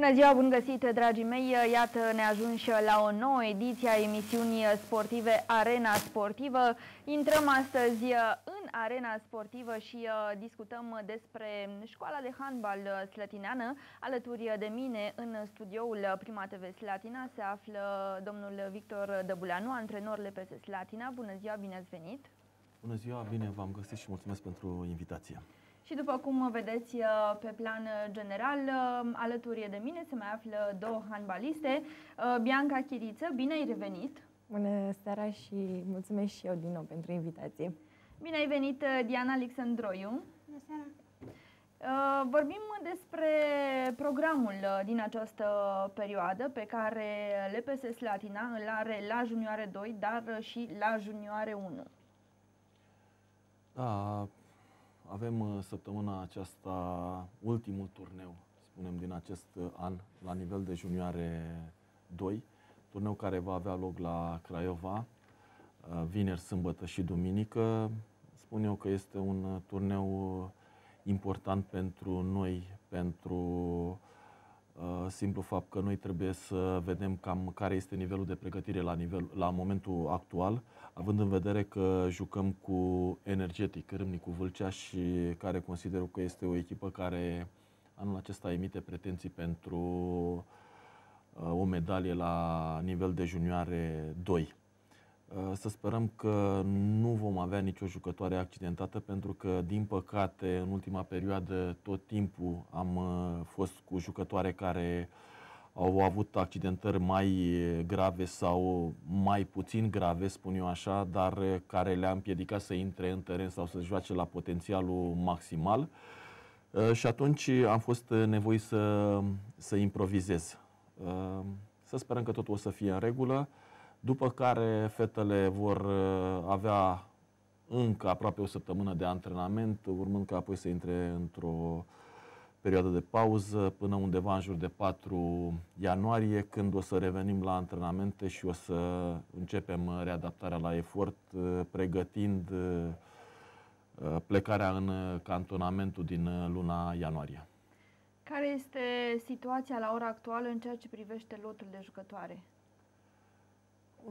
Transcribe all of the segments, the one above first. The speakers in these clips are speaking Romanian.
Bună ziua, bun găsit, dragii mei! Iată, ne ajungi la o nouă ediție a emisiunii sportive Arena Sportivă. Intrăm astăzi uh, în Arena Sportivă și uh, discutăm despre școala de handbal uh, slătineană. Alături de mine, în studioul Prima TV Slatina, se află domnul Victor Dăbuleanu, antrenor LPS Slatina. Bună ziua, bine ați venit! Bună ziua, bine v-am găsit și mulțumesc pentru invitație! Și după cum vedeți uh, pe plan uh, general, uh, alături de mine se mai află două handbaliste. Bianca Chiriță, bine ai revenit! Bună seara și mulțumesc și eu din nou pentru invitație. Bine ai venit, Diana Alexandroiu. Bună seara. Vorbim despre programul din această perioadă pe care LPS Slatina îl are la junioare 2, dar și la junioare 1. Da, avem uh, săptămâna aceasta ultimul turneu, spunem, din acest uh, an, la nivel de junioare 2, turneu care va avea loc la Craiova, uh, vineri, sâmbătă și duminică. Spun eu că este un turneu important pentru noi, pentru simplu fapt că noi trebuie să vedem cam care este nivelul de pregătire la, nivel, la momentul actual având în vedere că jucăm cu Energetic, Râmnicu Vâlcea și care consider că este o echipă care anul acesta emite pretenții pentru uh, o medalie la nivel de junioare 2. Uh, să sperăm că nu vom avea nicio jucătoare accidentată pentru că, din păcate, în ultima perioadă tot timpul am uh, fost cu jucătoare care uh, au avut accidentări mai grave sau mai puțin grave, spun eu așa, dar care le-a împiedicat să intre în teren sau să joace la potențialul maximal. Și atunci am fost nevoi să, să improvizez. Să sperăm că totul o să fie în regulă, după care fetele vor avea încă aproape o săptămână de antrenament, urmând ca apoi să intre într-o uh, perioadă de pauză până undeva în jur de 4 ianuarie, când o să revenim la antrenamente și o să începem readaptarea la efort, pregătind uh, plecarea în cantonamentul din luna ianuarie. Care este situația la ora actuală în ceea ce privește lotul de jucătoare?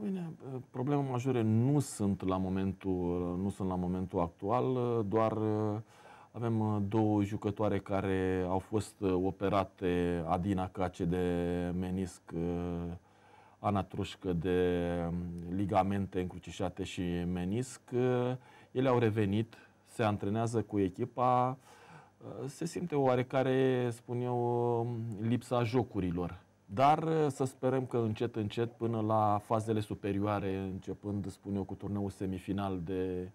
Bine, probleme majore nu sunt la momentul, nu sunt la momentul actual, doar uh, avem uh, două jucătoare care au fost uh, operate, Adina Cace de menisc, uh, Ana Trușcă de um, ligamente încrucișate și menisc. Ele au revenit, se antrenează cu echipa, se simte oarecare, spun eu, um, lipsa jocurilor. Dar să sperăm că încet, încet, până la fazele superioare, începând, spun eu, cu turneul semifinal de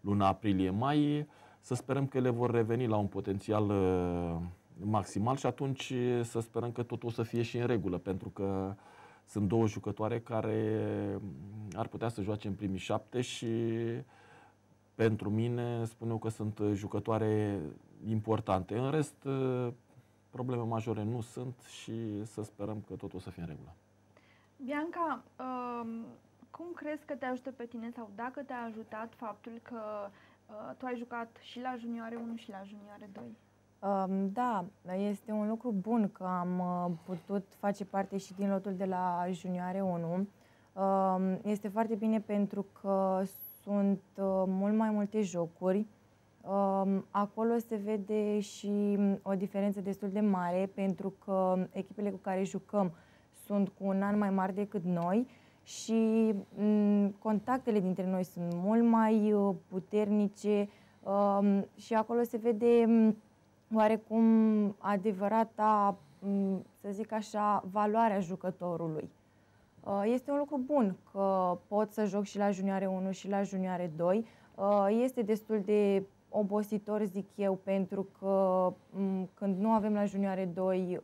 luna aprilie-mai, să sperăm că ele vor reveni la un potențial uh, maximal și atunci uh, să sperăm că totul o să fie și în regulă, pentru că sunt două jucătoare care mm, ar putea să joace în primii șapte și pentru mine spun eu că sunt uh, jucătoare importante. În rest, probleme majore nu sunt și să sperăm că totul o să fie în regulă. Bianca, um, cum crezi că te ajută pe tine sau dacă te-a ajutat faptul că Uh, tu ai jucat și la junioare 1 și la junioare 2. Um, da, este un lucru bun că am uh, putut face parte și din lotul de la Junioare 1. Um, este foarte bine pentru că sunt uh, mult mai multe jocuri. Um, acolo se vede și o diferență destul de mare pentru că echipele cu care jucăm sunt cu un an mai mari decât noi și mm, contactele dintre noi sunt mult mai uh, puternice um, și acolo se vede mm, oarecum adevărata, mm, să zic așa, valoarea jucătorului. Uh, este un lucru bun că pot să joc și la junioare 1 și la junioare 2. Uh, este destul de obositor, zic eu, pentru că când nu avem la junioare 2,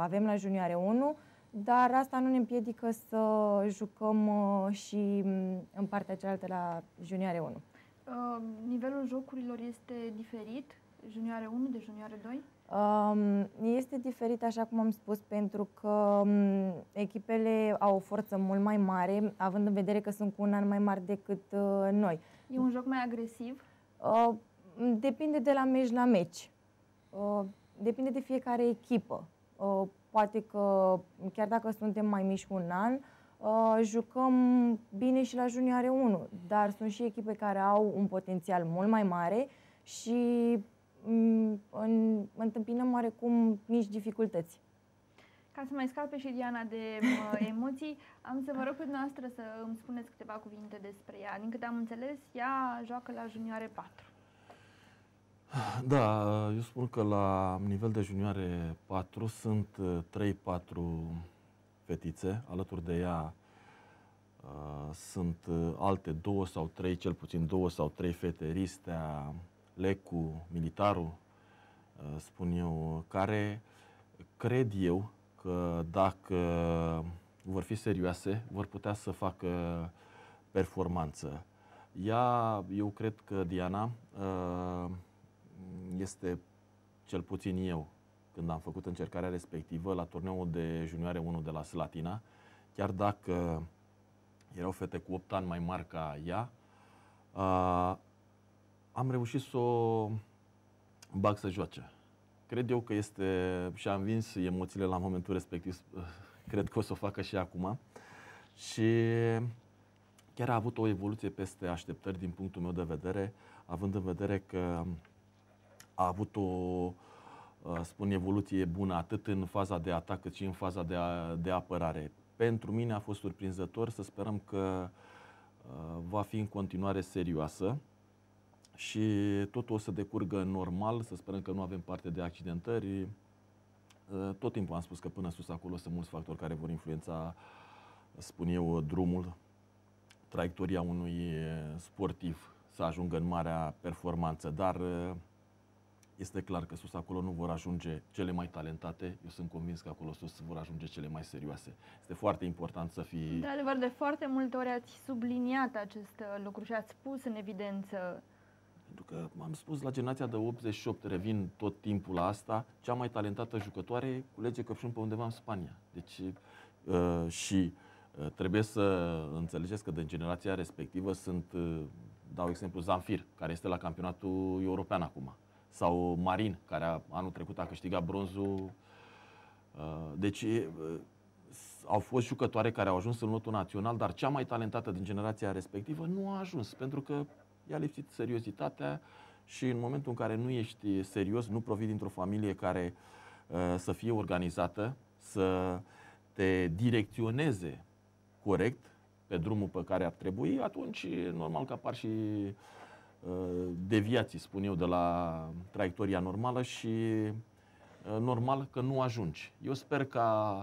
avem la junioare 1, dar asta nu ne împiedică să jucăm uh, și mm, în partea cealaltă la junioare 1. Uh, nivelul jocurilor este diferit junioare 1 de junioare 2? Um, este diferit, așa cum am spus, pentru că mm, echipele au o forță mult mai mare, având în vedere că sunt cu un an mai mare decât uh, noi. E un joc mai agresiv? Depinde de la meci la meci. Depinde de fiecare echipă. Poate că, chiar dacă suntem mai mici un an, uh, jucăm bine și la juniare 1, dar sunt și echipe care au un potențial mult mai mare și mm, în, întâmpinăm oarecum mici dificultăți. Ca să mai scape și Diana de uh, emoții, am să vă rog pe dumneavoastră să îmi spuneți câteva cuvinte despre ea. Din câte am înțeles, ea joacă la junioare 4. Da, eu spun că la nivel de junioare 4 sunt 3-4 uh, fetițe. Alături de ea uh, sunt uh, alte două sau trei, cel puțin două sau trei fete, Ristea, Lecu, Militaru, spun eu, care cred eu că dacă vor fi serioase, vor putea să facă performanță. Ea, eu cred că Diana, uh, este cel puțin eu, când am făcut încercarea respectivă la turneul de junioare 1 de la Slatina, chiar dacă erau fete cu 8 ani mai mari ca ea, uh, am reușit să o bag să joace. Cred eu că este și am vins emoțiile la momentul respectiv, cred că o să o facă și acum. Și chiar a avut o evoluție peste așteptări din punctul meu de vedere, având în vedere că a avut o, uh, spun, evoluție bună atât în faza de atac cât și în faza de, a, de apărare. Pentru mine a fost surprinzător să sperăm că uh, va fi în continuare serioasă și totul o să decurgă normal, să sperăm că nu avem parte de accidentări. Uh, tot timpul am spus că până sus acolo sunt mulți factori care vor influența, spun eu, drumul, traiectoria unui sportiv să ajungă în marea performanță, dar este clar că sus acolo nu vor ajunge cele mai talentate, eu sunt convins că acolo sus vor ajunge cele mai serioase. Este foarte important să fii... De adevăr, de foarte multe ori ați subliniat acest uh, lucru și ați pus în evidență pentru că am spus la generația de 88, revin tot timpul la asta, cea mai talentată jucătoare culege căpșun pe undeva în Spania. Deci uh, și uh, trebuie să înțelegeți că din generația respectivă sunt, uh, dau exemplu, Zanfir, care este la campionatul european acum sau Marin, care a, anul trecut a câștigat bronzul. Uh, deci uh, au fost jucătoare care au ajuns în lotul național, dar cea mai talentată din generația respectivă nu a ajuns, pentru că i-a lipsit seriozitatea și în momentul în care nu ești serios, nu provii dintr-o familie care uh, să fie organizată, să te direcționeze corect pe drumul pe care ar trebui, atunci normal că apar și uh, Uh, deviații, spun eu, de la traiectoria normală și uh, normal că nu ajungi. Eu sper ca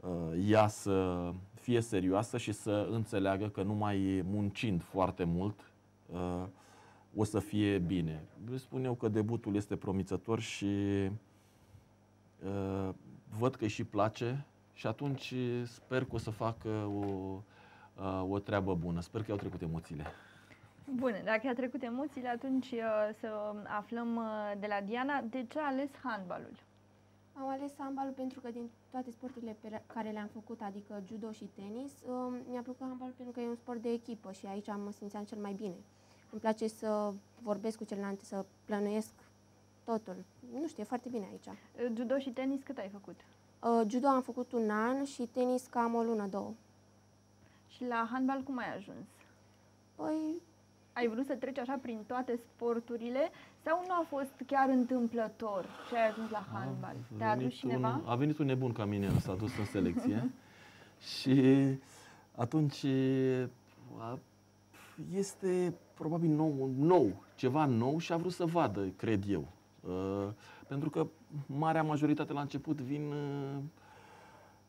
uh, ea să fie serioasă și să înțeleagă că numai muncind foarte mult o să fie bine. Spun eu că debutul este promițător și văd că îi și place și atunci sper că o să facă o, o treabă bună. Sper că au trecut emoțiile. Bun, dacă a trecut emoțiile, atunci uh, să aflăm uh, de la Diana de ce a ales handbalul. Am ales handbalul pentru că din toate sporturile pe care le-am făcut, adică judo și tenis, uh, mi-a plăcut handbalul pentru că e un sport de echipă și aici mă simțeam cel mai bine. Îmi place să vorbesc cu celelalte, să plănuiesc totul. Nu știu, e foarte bine aici. Judo și tenis cât ai făcut? Uh, judo am făcut un an și tenis cam o lună, două. Și la handbal cum ai ajuns? Păi ai vrut să treci așa prin toate sporturile sau nu a fost chiar întâmplător ce ai ajuns la handbal? Te-a adus cineva? Un, a venit un nebun ca mine, s-a dus în selecție și atunci a, este probabil nou, nou, ceva nou și a vrut să vadă, cred eu. Uh, pentru că marea majoritate la început vin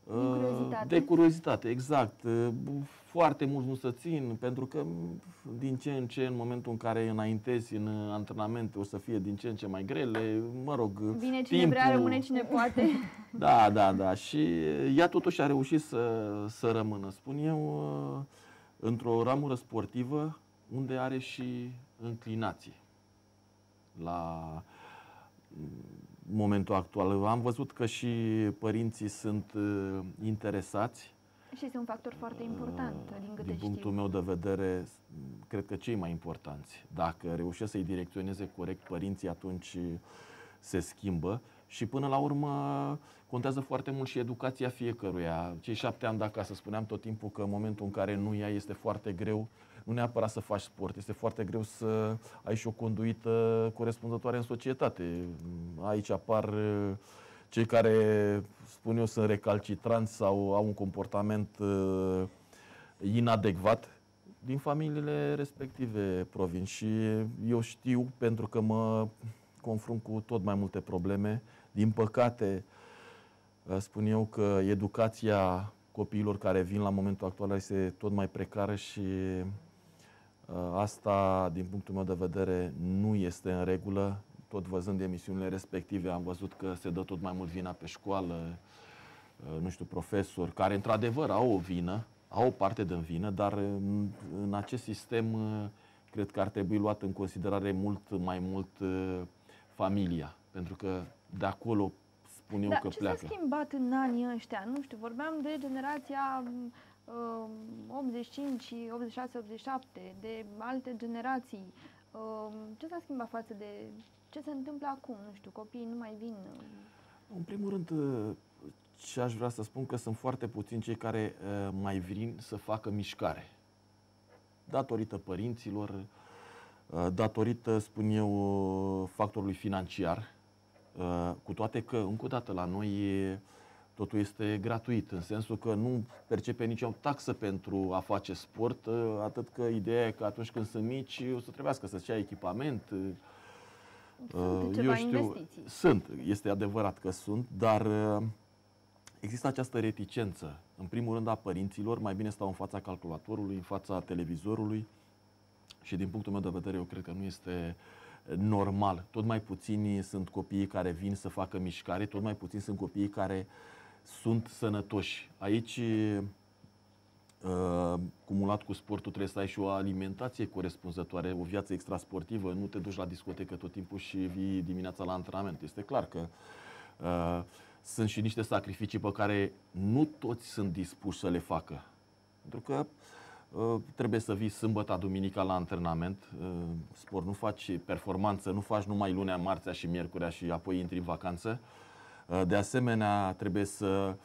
uh, curiozitate. de curiozitate, exact. Uh, foarte mult nu să țin, pentru că din ce în ce, în momentul în care înaintezi în antrenamente, o să fie din ce în ce mai grele, mă rog, Vine cine timpul... vrea, rămâne cine poate. Da, da, da. Și ea totuși a reușit să, să rămână, spun eu, într-o ramură sportivă unde are și înclinație la momentul actual. Am văzut că și părinții sunt uh, interesați și este un factor foarte important, din câte Din punctul știu. meu de vedere, cred că cei mai importanți. Dacă reușesc să-i direcționeze corect părinții, atunci se schimbă și până la urmă contează foarte mult și educația fiecăruia. Cei șapte ani de acasă, spuneam tot timpul că în momentul în care nu ia este foarte greu, nu neapărat să faci sport, este foarte greu să ai și o conduită corespunzătoare în societate. Aici apar uh, cei care, spun eu, sunt recalcitranți sau au un comportament uh, inadecvat din familiile respective provin și eu știu pentru că mă confrunt cu tot mai multe probleme. Din păcate, uh, spun eu că educația copiilor care vin la momentul actual este tot mai precară și uh, asta, din punctul meu de vedere, nu este în regulă tot văzând emisiunile respective, am văzut că se dă tot mai mult vina pe școală, uh, nu știu, profesori, care într-adevăr au o vină, au o parte din vină, dar uh, în, acest sistem uh, cred că ar trebui luat în considerare mult mai mult familia, pentru că de acolo spun eu dar că ce pleacă. ce s-a schimbat în anii ăștia? Nu știu, vorbeam de generația 85, 86, 87, de alte generații. Um, ce s-a schimbat față de ce se întâmplă acum? Nu știu, copiii nu mai vin. Uh. În primul rând, uh, ce aș vrea să spun că sunt foarte puțini cei care uh, mai vin să facă mișcare. Datorită părinților, datorită, spun eu, factorului financiar, cu toate că, încă o dată, la noi totul este gratuit, în sensul că nu percepe nicio taxă pentru a face sport, atât că ideea e că atunci când sunt mici o să trebuiască să-ți ia echipament, sunt eu știu, investiții. Sunt, este adevărat că sunt, dar uh, există această reticență, în primul rând a părinților, mai bine stau în fața calculatorului, în fața televizorului și din punctul meu de vedere eu cred că nu este normal. Tot mai puțini sunt copiii care vin să facă mișcare, tot mai puțini sunt copiii care sunt sănătoși. Aici Uh, cumulat cu sportul trebuie să ai și o alimentație corespunzătoare, o viață extrasportivă, nu te duci la discotecă tot timpul și vii dimineața la antrenament. Este clar că uh, sunt și niște sacrificii pe care nu toți sunt dispuși să le facă. Pentru că uh, trebuie să vii sâmbătă, duminica la antrenament, uh, sport nu faci performanță, nu faci numai lunea, marțea și miercurea și apoi intri în vacanță. Uh, de asemenea, trebuie să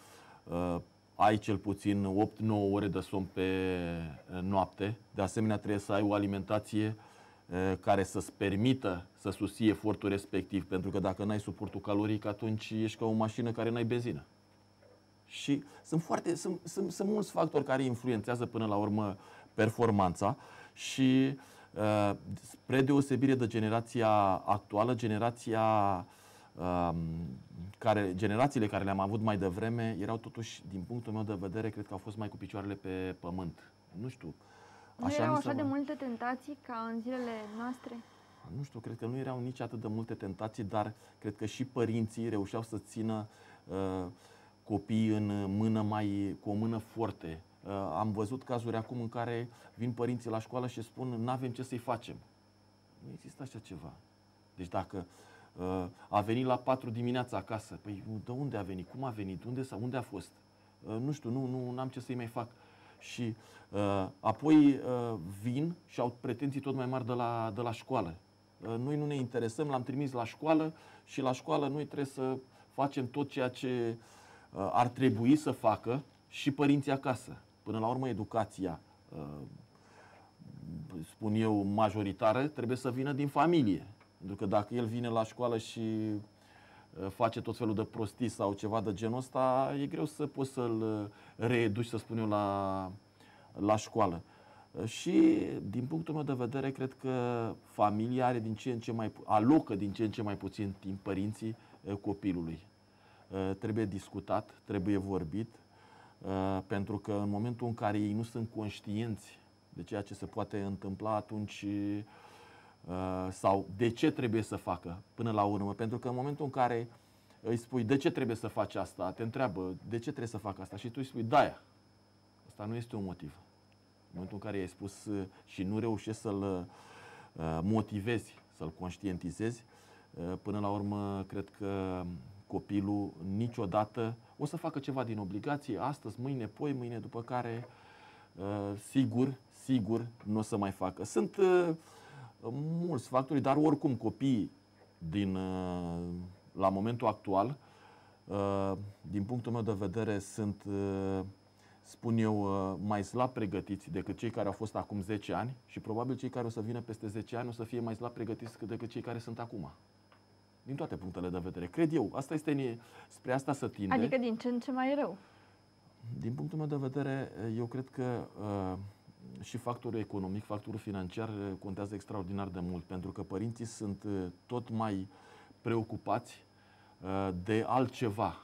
ai cel puțin 8-9 ore de somn pe eh, noapte. De asemenea, trebuie să ai o alimentație eh, care să-ți permită să susții efortul respectiv, pentru că dacă n-ai suportul caloric, atunci ești ca o mașină care n-ai benzină. Și sunt, foarte, sunt, sunt, sunt mulți factori care influențează până la urmă performanța și uh, spre deosebire de generația actuală, generația uh, Um, care, generațiile care le-am avut mai devreme erau totuși, din punctul meu de vedere, cred că au fost mai cu picioarele pe pământ. Nu știu. Nu așa erau așa de multe tentații ca în zilele noastre? Nu știu, cred că nu erau nici atât de multe tentații, dar cred că și părinții reușeau să țină uh, copiii în mână mai, cu o mână foarte. Uh, am văzut cazuri acum în care vin părinții la școală și spun nu avem ce să-i facem. Nu există așa ceva. Deci dacă uh, Uh, a venit la 4 dimineața acasă. Păi de unde a venit? Cum a venit? Unde, a unde a fost? Uh, nu știu, nu, nu am ce să-i mai fac. Și uh, apoi uh, vin și au pretenții tot mai mari de la, de la școală. Uh, noi nu ne interesăm, l-am trimis la școală și la școală noi trebuie să facem tot ceea ce uh, ar trebui să facă și părinții acasă. Până la urmă, educația, uh, spun eu, majoritară, trebuie să vină din familie. Pentru că dacă el vine la școală și uh, face tot felul de prostii sau ceva de genul ăsta, e greu să poți să-l uh, reeduci, să spun eu, la, la școală. Uh, și, din punctul meu de vedere, cred că familia are din ce în ce mai, alocă din ce în ce mai puțin timp părinții copilului. Trebuie discutat, trebuie vorbit, pentru că în momentul în care ei nu sunt conștienți de ceea ce se poate întâmpla, atunci uh, Uh, sau de ce trebuie să facă până la urmă. Pentru că în momentul în care îi spui de ce trebuie să faci asta, te întreabă de ce trebuie să fac asta și tu îi spui daia. Asta nu este un motiv. În momentul în care i-ai spus uh, și nu reușești să-l uh, motivezi, să-l conștientizezi, până la urmă cred că copilul niciodată o să facă ceva din obligație astăzi, mâine, poi, mâine, după care sigur, sigur nu o să mai facă. Sunt uh, mulți factori, dar oricum copiii din, uh, la momentul actual, uh, din punctul meu de vedere, sunt, uh, spun eu, mai slab pregătiți decât cei care au fost acum 10 ani și probabil cei care o să vină peste 10 ani o să fie mai slab pregătiți decât cei care sunt acum. Din toate punctele de vedere. Cred eu. Asta este spre asta să tinde. Adică din ce în ce mai rău. Din punctul meu de vedere, eu cred că uh, și factorul economic, factorul financiar eh, contează extraordinar de mult, pentru că părinții sunt eh, tot mai preocupați eh, de altceva.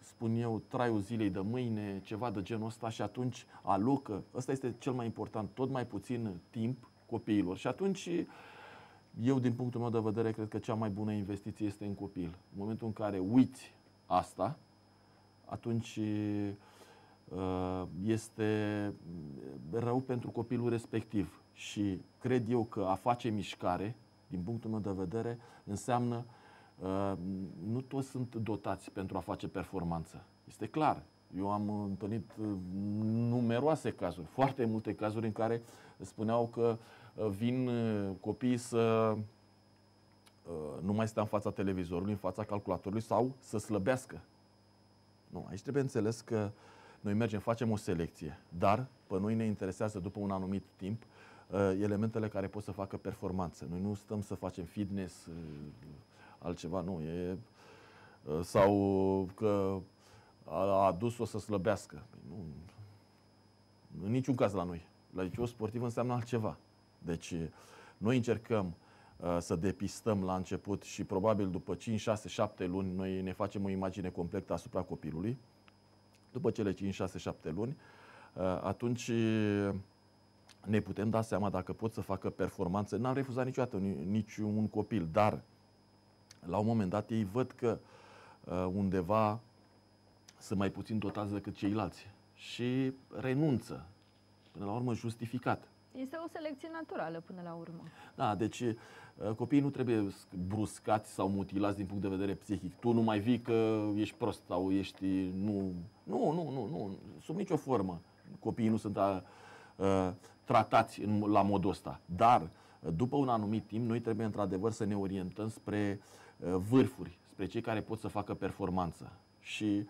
Spun eu, traiul zilei de mâine, ceva de genul ăsta și atunci alocă, ăsta este cel mai important, tot mai puțin timp copiilor. Și atunci eu, din punctul meu de vedere, cred că cea mai bună investiție este în copil. În momentul în care uiți asta, atunci Uh, este rău pentru copilul respectiv. Și cred eu că a face mișcare, din punctul meu de vedere, înseamnă uh, nu toți sunt dotați pentru a face performanță. Este clar. Eu am întâlnit uh, numeroase cazuri, foarte multe cazuri în care spuneau că vin copiii să nu mai stea în fața televizorului, în fața calculatorului sau să slăbească. Nu, aici trebuie înțeles că uh, noi mergem, facem o selecție, dar pe noi ne interesează după un anumit timp uh, elementele care pot să facă performanță. Noi nu stăm să facem fitness, uh, altceva, nu. E, uh, sau că a adus o să slăbească. Păi nu, în niciun caz la noi. La liceu sportiv înseamnă altceva. Deci noi încercăm să depistăm la început și probabil după 5, 6, 7 luni noi ne facem o imagine completă asupra copilului după cele 5, 6, 7 luni, uh, atunci uh, ne putem da seama dacă pot să facă performanțe. N-am refuzat niciodată niciun copil, dar la un moment dat ei văd că uh, undeva sunt mai puțin dotați decât ceilalți și renunță. Până la urmă, justificat. Este o selecție naturală până la urmă. Da, deci eh, copiii nu trebuie bruscați sau mutilați din punct de vedere psihic. Tu nu mai vii că ești prost sau ești... Nu, nu, nu, nu, nu. sub nicio formă. Copiii nu sunt a, eh, a, tratați în, la modul ăsta. Dar eh, după un anumit timp, noi trebuie într-adevăr să ne orientăm spre vârfuri, spre cei care pot să facă performanță. Și uh,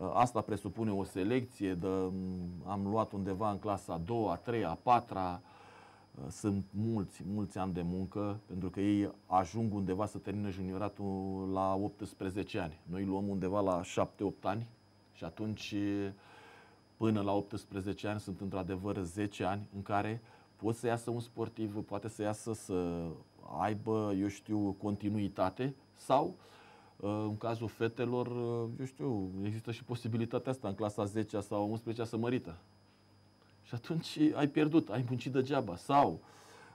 Uh, asta presupune o selecție, de, um, am luat undeva în clasa a doua, a treia, a patra, uh, sunt mulți, mulți ani de muncă, pentru că ei ajung undeva să termină junioratul la 18 ani. Noi luăm undeva la 7-8 ani și atunci până la 18 ani sunt într-adevăr 10 ani în care poate să iasă un sportiv, poate să iasă să aibă, eu știu, continuitate sau uh, în cazul fetelor, eu știu, există și posibilitatea asta în clasa 10 sau 11 să mărită. Și atunci ai pierdut, ai muncit degeaba. Sau,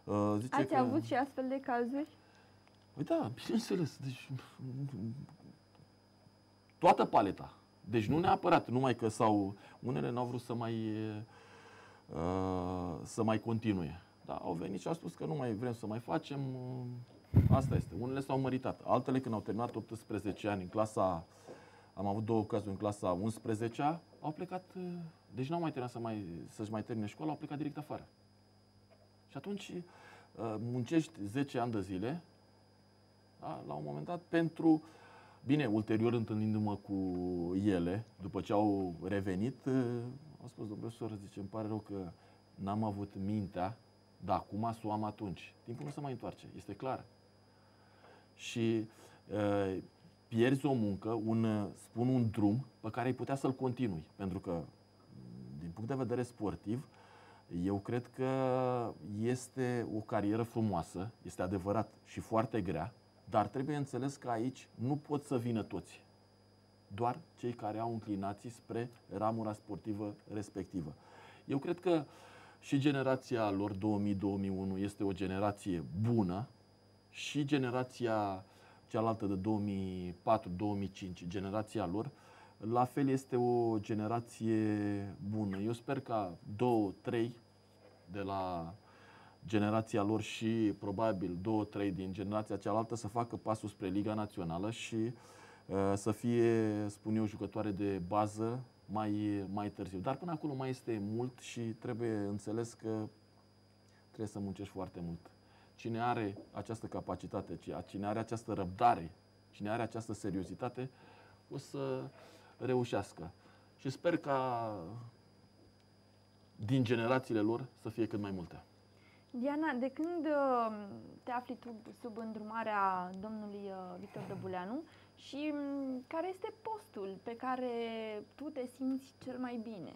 uh, zice Ați că... avut și astfel de cazuri? Păi da, bineînțeles. Deci, toată paleta. Deci nu neapărat, numai că sau unele n-au vrut să mai, uh, să mai continue. Dar au venit și au spus că nu mai vrem să mai facem, uh, Asta este. Unele s-au măritat. Altele, când au terminat 18 ani în clasa, am avut două cazuri în clasa 11-a, au plecat, uh, deci n-au mai terminat să mai, să-și mai termine școala, au plecat direct afară. Și atunci uh, muncești 10 ani de zile, da, la un moment dat, pentru, bine, ulterior întâlnindu-mă cu ele, după ce au revenit, uh, au spus, domnul profesor, zice, îmi pare rău că n-am avut mintea, dar acum o am atunci. Timpul nu se mai întoarce, este clar și pierzi o muncă, un, spun un drum pe care ai putea să-l continui. Pentru că, din punct de vedere sportiv, eu cred că este o carieră frumoasă, este adevărat și foarte grea, dar trebuie înțeles că aici nu pot să vină toți. Doar cei care au înclinații spre ramura sportivă respectivă. Eu cred că și generația lor 2000-2001 este o generație bună, și generația cealaltă de 2004-2005, generația lor, la fel este o generație bună. Eu sper ca două, trei de la generația lor și probabil două, trei din generația cealaltă să facă pasul spre Liga Națională și uh, să fie, spun eu, jucătoare de bază mai, mai târziu. Dar până acolo mai este mult și trebuie înțeles că trebuie să muncești foarte mult cine are această capacitate, cine are această răbdare, cine are această seriozitate, o să reușească. Și sper ca din generațiile lor să fie cât mai multe. Diana, de când uh, te afli tu sub îndrumarea domnului uh, Victor Dăbuleanu și mm, care este postul pe care tu te simți cel mai bine?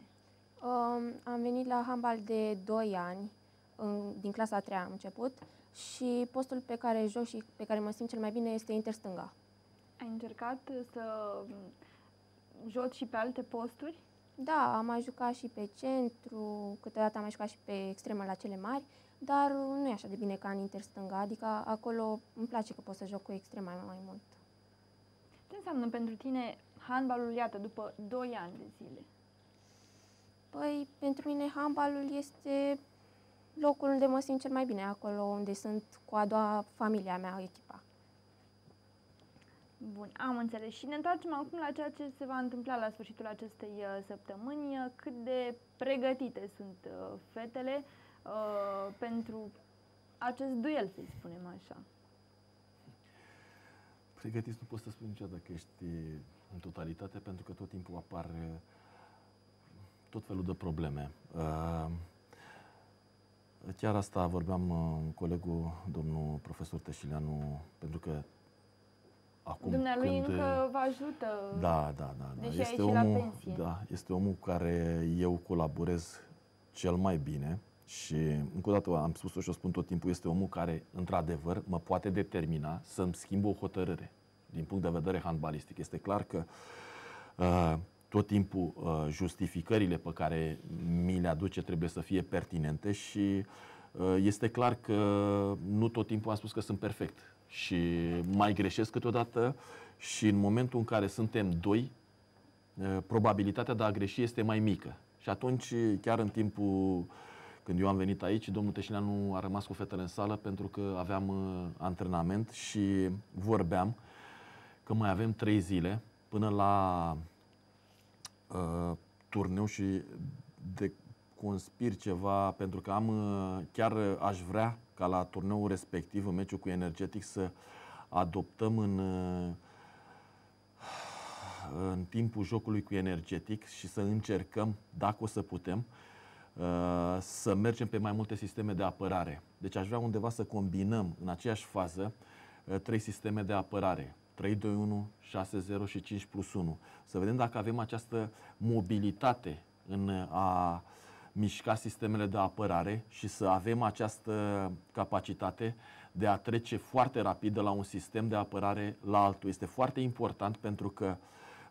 Um, am venit la Hambal de 2 ani, în, din clasa 3 am început și postul pe care joc și pe care mă simt cel mai bine este interstânga. Ai încercat să joci și pe alte posturi? Da, am mai jucat și pe centru, câteodată am mai jucat și pe extremă la cele mari, dar nu e așa de bine ca în interstânga, adică acolo îmi place că pot să joc cu extrema mai, mai mult. Ce înseamnă pentru tine handbalul, iată, după 2 ani de zile? Păi, pentru mine handbalul este locul unde mă simt cel mai bine, acolo unde sunt cu a doua familia mea, echipa. Bun, am înțeles. Și ne întoarcem acum la ceea ce se va întâmpla la sfârșitul acestei uh, săptămâni. Uh, cât de pregătite sunt uh, fetele uh, pentru acest duel, să spunem așa? Pregătit nu poți să spui niciodată că ești în totalitate, pentru că tot timpul apar tot felul de probleme. Uh, Chiar asta vorbeam uh, colegul, domnul profesor Teșileanu, pentru că acum Dumnealui când... încă vă ajută. Da, da, da. da. Deși este omul, la pensie. Da, este omul cu care eu colaborez cel mai bine și încă o dată am spus-o și o spun tot timpul, este omul care, într-adevăr, mă poate determina să-mi schimb o hotărâre din punct de vedere handbalistic. Este clar că uh, tot timpul uh, justificările pe care mi le aduce trebuie să fie pertinente și uh, este clar că nu tot timpul am spus că sunt perfect și mai greșesc câteodată și în momentul în care suntem doi, uh, probabilitatea de a greși este mai mică. Și atunci, chiar în timpul când eu am venit aici, domnul nu a rămas cu fetele în sală pentru că aveam antrenament și vorbeam că mai avem trei zile până la Uh, turneu și de conspir ceva, pentru că am uh, chiar uh, aș vrea ca la turneul respectiv, în meciul cu Energetic, să adoptăm în în timpul jocului cu energetic și să încercăm, dacă o să putem, să mergem pe mai multe sisteme de apărare. Deci aș vrea undeva să combinăm în aceeași fază trei sisteme de apărare. 3, 2, 1, 6, 0 și 5 plus 1. Să vedem dacă avem această mobilitate în a mișca sistemele de apărare și să avem această capacitate de a trece foarte rapid de la un sistem de apărare la altul. Este foarte important pentru că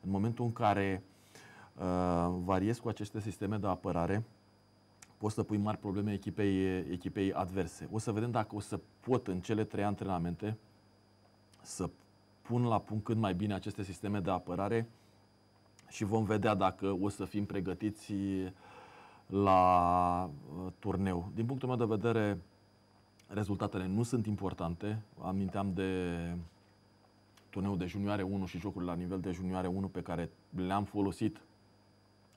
în momentul în care uh, variezi cu aceste sisteme de apărare, poți să pui mari probleme echipei, echipei adverse. O să vedem dacă o să pot în cele trei antrenamente să pun la punct cât mai bine aceste sisteme de apărare și vom vedea dacă o să fim pregătiți uh, la uh, turneu. Din punctul meu de vedere, rezultatele nu sunt importante. Aminteam de turneu de junioare 1 și jocuri la nivel de junioare 1 pe care le-am folosit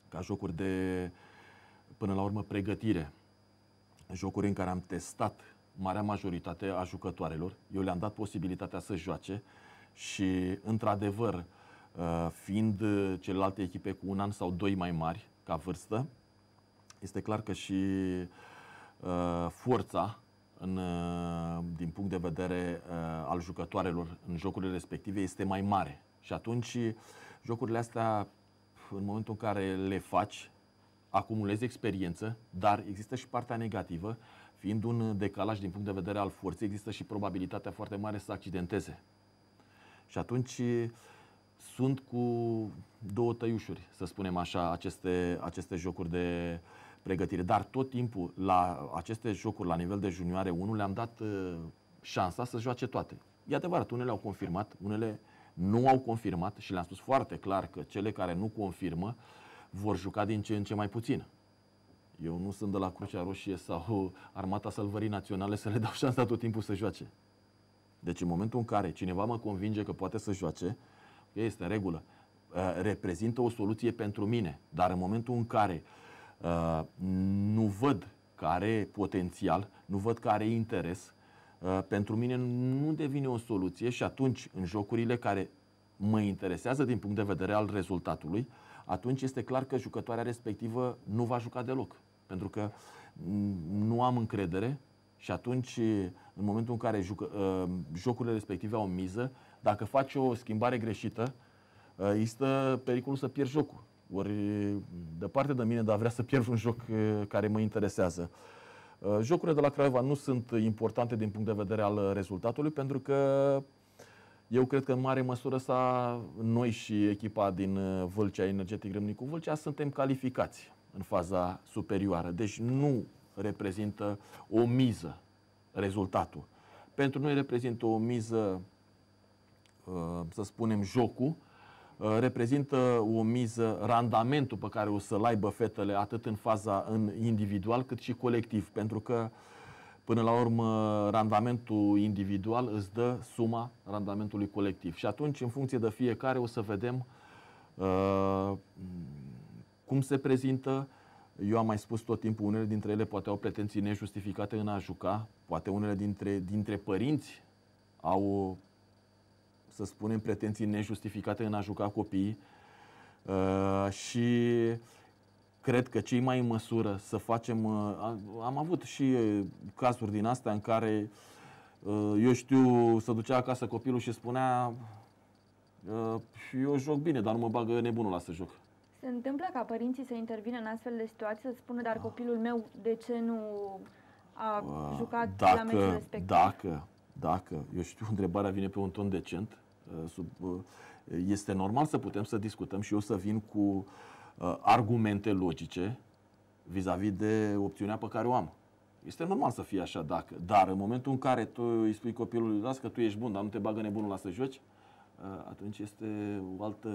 ca jocuri de, până la urmă, pregătire. Jocuri în care am testat marea majoritate a jucătoarelor. Eu le-am dat posibilitatea să joace și, într-adevăr, uh, fiind uh, celelalte echipe cu un an sau doi mai mari ca vârstă, este clar că și uh, forța în, din punct de vedere al jucătoarelor în jocurile respective este mai mare. Și atunci jocurile astea, în momentul în care le faci, acumulezi experiență, dar există și partea negativă. Fiind un decalaj din punct de vedere al forței, există și probabilitatea foarte mare să accidenteze. Și atunci sunt cu două tăiușuri, să spunem așa, aceste, aceste jocuri de pregătire. Dar tot timpul, la aceste jocuri, la nivel de junioare unul le-am dat șansa să joace toate. E adevărat, unele au confirmat, unele nu au confirmat și le-am spus foarte clar că cele care nu confirmă vor juca din ce în ce mai puțin. Eu nu sunt de la Crucea Roșie sau Armata Salvării Naționale să le dau șansa tot timpul să joace. Deci în momentul în care cineva mă convinge că poate să joace, este în regulă, uh, reprezintă o soluție pentru mine. Dar în momentul în care uh, nu văd că are potențial, nu văd că are interes, uh, pentru mine nu devine o soluție și atunci în jocurile care mă interesează din punct de vedere al rezultatului, atunci este clar că jucătoarea respectivă nu va juca deloc. Pentru că nu am încredere și atunci, în momentul în care jucă, uh, jocurile respective au miză, dacă faci o schimbare greșită, uh, există pericolul să pierzi jocul. Ori departe de mine, dar vrea să pierd un joc uh, care mă interesează. Jocurile de la Craiova nu sunt importante din punct de vedere al rezultatului, pentru că eu cred că în mare măsură sa, noi și echipa din Vâlcea Energetic Râmnicu Vâlcea suntem calificați în faza superioară. Deci nu reprezintă o miză, rezultatul. Pentru noi reprezintă o miză, uh, să spunem, jocul, uh, reprezintă o miză randamentul pe care o să-l aibă fetele atât în faza în individual cât și colectiv, pentru că până la urmă randamentul individual îți dă suma randamentului colectiv și atunci în funcție de fiecare o să vedem uh, cum se prezintă, eu am mai spus tot timpul, unele dintre ele poate au pretenții nejustificate în a juca, poate unele dintre, dintre părinți au, să spunem, pretenții nejustificate în a juca copiii uh, și cred că cei mai în măsură să facem... Uh, am avut și cazuri din astea în care, uh, eu știu, să ducea acasă copilul și spunea uh, eu joc bine, dar nu mă bagă nebunul la să joc. Se întâmplă ca părinții să intervină în astfel de situații, să spună, dar ah. copilul meu de ce nu a uh, jucat dacă, la meciul respectiv? Dacă, dacă, eu știu, întrebarea vine pe un ton decent, uh, sub, uh, este normal să putem să discutăm și eu să vin cu uh, argumente logice vis-a-vis de opțiunea pe care o am. Este normal să fie așa, dacă, dar în momentul în care tu îi spui copilului, las că tu ești bun, dar nu te bagă nebunul la să joci, atunci este o altă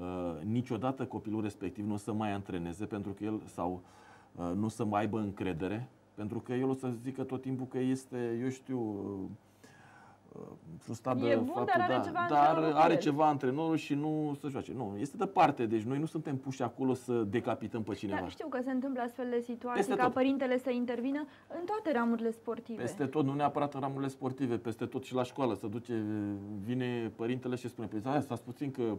Uh, niciodată copilul respectiv nu o să mai antreneze pentru că el sau uh, nu o să mai aibă încredere, pentru că el o să zică tot timpul că este, eu știu, uh, frustrat de bun, faptul, dar da, are da, ceva dar are ceva antrenorul și nu să joace. Nu, este departe, deci noi nu suntem puși acolo să decapităm pe cineva. Dar știu că se întâmplă astfel de situații, peste ca tot. părintele să intervină în toate ramurile sportive. Peste tot, nu neapărat în ramurile sportive, peste tot și la școală. Să duce, vine părintele și spune, păi, da, stați puțin că uh,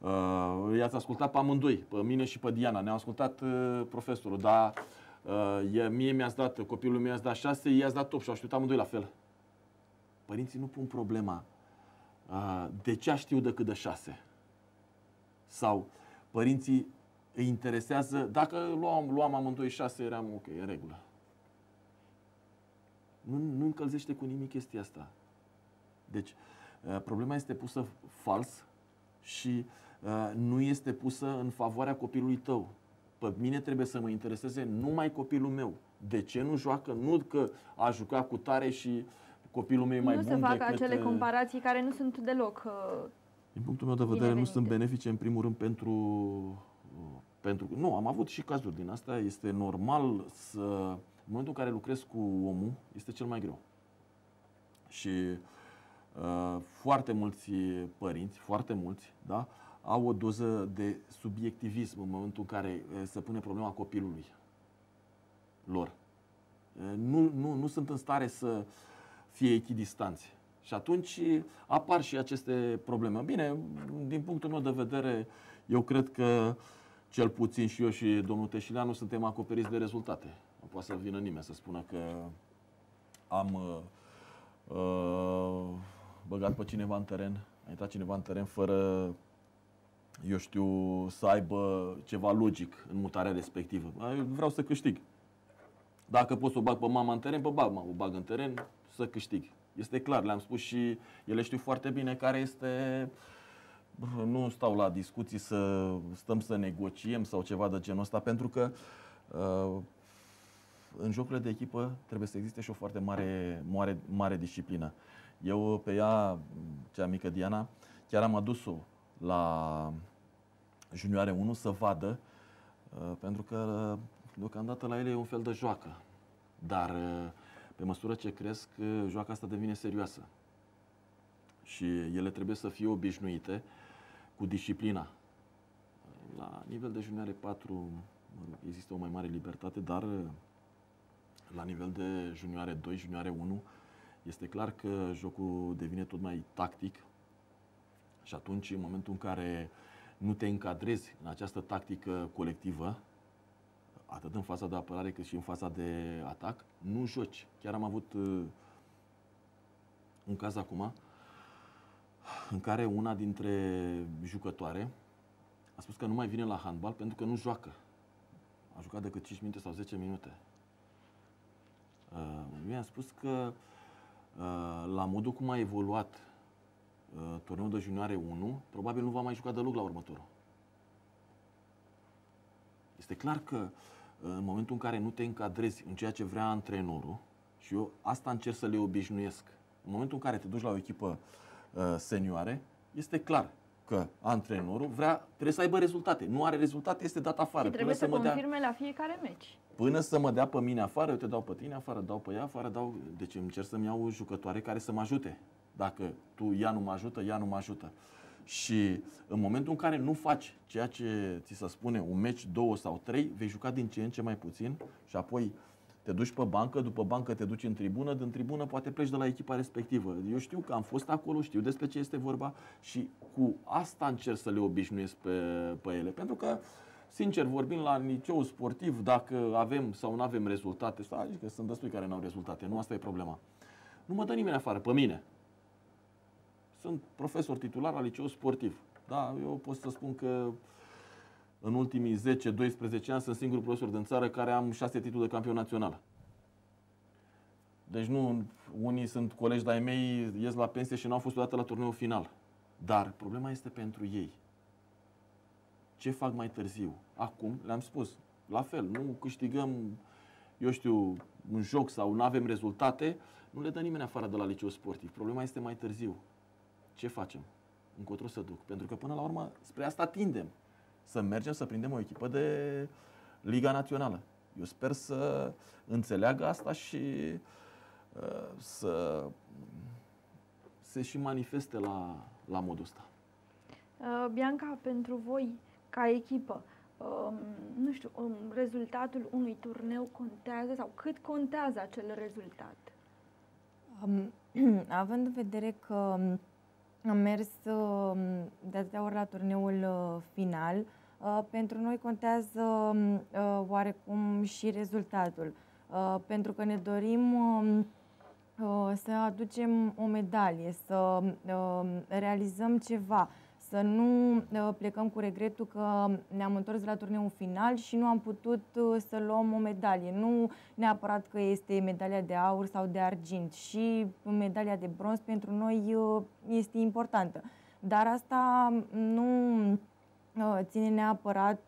Uh, i-ați ascultat pe amândoi, pe mine și pe Diana. Ne-a ascultat uh, profesorul, dar uh, mie mi-ați dat, copilul meu i-ați dat șase, i-ați dat top și au știut amândoi la fel. Părinții nu pun problema uh, de ce știu decât de șase? Sau părinții îi interesează, dacă luam, luam amândoi șase, eram ok, în regulă. Nu, nu încălzește cu nimic chestia asta. Deci, uh, problema este pusă fals și uh, Uh, nu este pusă în favoarea copilului tău. Pe mine trebuie să mă intereseze numai copilul meu. De ce nu joacă? Nu că a jucat cu tare și copilul meu e mai nu bun Nu se fac decât... acele uh, comparații care nu sunt deloc uh, Din punctul meu de vedere binevenite. nu sunt benefice în primul rând pentru... pentru nu, am avut și cazuri din asta. Este normal să... În momentul în care lucrez cu omul, este cel mai greu. Și uh, foarte mulți părinți, foarte mulți, da, uh, au o doză de subiectivism în momentul în care se pune problema copilului lor. Nu, nu, nu sunt în stare să fie echidistanți. Și atunci apar și aceste probleme. Bine, din punctul meu de vedere, eu cred că cel puțin și eu și domnul Teșileanu suntem acoperiți de rezultate. Nu poate să vină nimeni să spună că am uh, băgat pe cineva în teren, a intrat cineva în teren fără eu știu, să aibă ceva logic în mutarea respectivă. Eu vreau să câștig. Dacă pot să o bag pe mama în teren, pe bag, mama, o bag în teren, să câștig. Este clar, le-am spus și ele știu foarte bine care este nu stau la discuții să stăm să negociem sau ceva de genul ăsta, pentru că uh, în jocurile de echipă trebuie să existe și o foarte mare, mare, mare disciplină. Eu pe ea, cea mică Diana, chiar am adus-o la junioare 1 să vadă, uh, pentru că uh, deocamdată la ele e un fel de joacă. Dar uh, pe măsură ce cresc, joaca asta devine serioasă. Și ele trebuie să fie obișnuite cu disciplina. La nivel de junioare 4 mă rog, există o mai mare libertate, dar la nivel de junioare 2, junioare 1, este clar că jocul devine tot mai tactic și atunci, în momentul în care nu te încadrezi în această tactică colectivă, atât în fața de apărare cât și în fața de atac, nu joci. Chiar am avut uh, un caz acum în care una dintre jucătoare a spus că nu mai vine la handbal pentru că nu joacă. A jucat decât 5 minute sau 10 minute. Uh, mi-a spus că uh, la modul cum a evoluat Uh, turneul de junioare 1, probabil nu va mai juca deloc la următorul. Este clar că uh, în momentul în care nu te încadrezi în ceea ce vrea antrenorul, și eu asta încerc să le obișnuiesc, în momentul în care te duci la o echipă uh, senioare, este clar că antrenorul vrea, trebuie să aibă rezultate. Nu are rezultate, este dat afară. Și trebuie până să, să confirme dea, la fiecare meci. Până să mă dea pe mine afară, eu te dau pe tine afară, dau pe ea afară, dau... Deci încerc să-mi iau jucătoare care să mă ajute. Dacă tu, ea nu mă ajută, ea nu mă ajută. Și în momentul în care nu faci ceea ce ți se spune, un meci, două sau trei, vei juca din ce în ce mai puțin și apoi te duci pe bancă, după bancă te duci în tribună, din tribună poate pleci de la echipa respectivă. Eu știu că am fost acolo, știu despre ce este vorba și cu asta încerc să le obișnuiesc pe, pe ele. Pentru că, sincer vorbim la liceu sportiv, dacă avem sau nu avem rezultate, adică sunt destui care nu au rezultate, nu asta e problema. Nu mă dă nimeni afară, pe mine. Sunt profesor titular al liceu sportiv. Da, eu pot să spun că în ultimii 10-12 ani sunt singurul profesor din țară care am șase titluri de campion național. Deci nu, unii sunt colegi de-ai mei, ies la pensie și nu au fost odată la turneul final. Dar problema este pentru ei. Ce fac mai târziu? Acum, le-am spus, la fel, nu câștigăm, eu știu, un joc sau nu avem rezultate, nu le dă nimeni afară de la liceu sportiv. Problema este mai târziu ce facem, încotro să duc. Pentru că până la urmă spre asta tindem, să mergem să prindem o echipă de Liga Națională. Eu sper să înțeleagă asta și uh, să se și manifeste la, la modul ăsta. Uh, Bianca, pentru voi, ca echipă, um, nu știu, um, rezultatul unui turneu contează sau cât contează acel rezultat? Um, având în vedere că um, am mers um, de atâtea ori la turneul uh, final. Uh, pentru noi contează um, uh, oarecum și rezultatul, pentru că ne dorim um, să aducem o medalie, să realizăm ceva să nu uh, plecăm cu regretul că ne-am întors la turneul final și nu am putut uh, să luăm o medalie. Nu neapărat că este medalia de aur sau de argint și medalia de bronz pentru noi uh, este importantă. Dar asta nu ține neapărat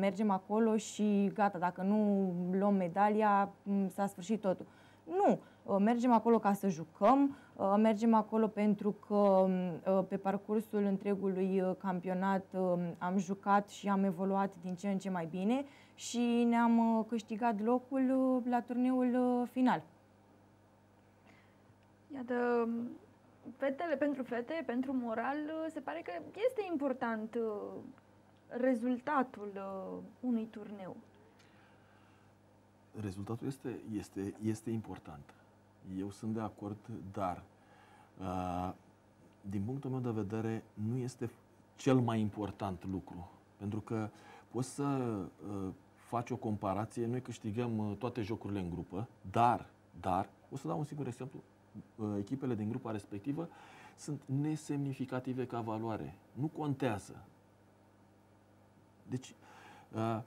mergem acolo și gata, dacă nu luăm medalia s-a sfârșit totul. Nu, Uh, mergem acolo ca să jucăm, uh, mergem acolo pentru că um, uh, pe parcursul întregului campionat um, am jucat și am evoluat din ce în ce mai bine și ne-am câștigat locul la turneul final. Iată, um, fetele pentru fete, pentru moral, se pare că este important rezultatul unui turneu. Rezultatul este, este, este important. Eu sunt de acord, dar uh, din punctul meu de vedere nu este cel mai important lucru. Pentru că poți să uh, faci o comparație, noi câștigăm uh, toate jocurile în grupă, dar, dar, o să dau un singur exemplu, uh, echipele din grupa respectivă sunt nesemnificative ca valoare. Nu contează. Deci, uh,